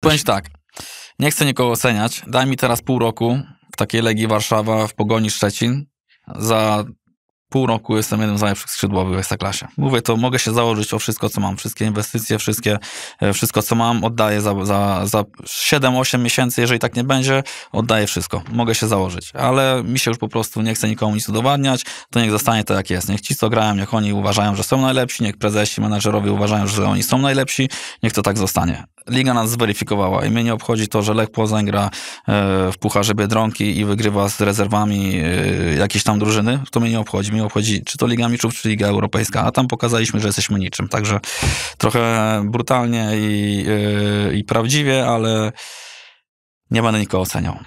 Powiem tak, nie chcę nikogo oceniać. Daj mi teraz pół roku w takiej Legii Warszawa w Pogoni Szczecin. Za pół roku jestem jednym z najlepszych skrzydłowych w klasie. Mówię to, mogę się założyć o wszystko, co mam. Wszystkie inwestycje, wszystkie, e, wszystko, co mam, oddaję za, za, za 7-8 miesięcy. Jeżeli tak nie będzie, oddaję wszystko. Mogę się założyć. Ale mi się już po prostu nie chce nikomu nic udowadniać. To niech zostanie to, jak jest. Niech ci, co grają, niech oni uważają, że są najlepsi. Niech prezesi, menadżerowie uważają, że oni są najlepsi. Niech to tak zostanie liga nas zweryfikowała i mnie nie obchodzi to, że Lech Poznań gra e, w Pucharze Biedronki i wygrywa z rezerwami e, jakieś tam drużyny, to mnie nie obchodzi. Mnie obchodzi czy to Liga Mistrzów, czy Liga Europejska, a tam pokazaliśmy, że jesteśmy niczym. Także trochę brutalnie i, e, i prawdziwie, ale nie będę nikogo oceniał.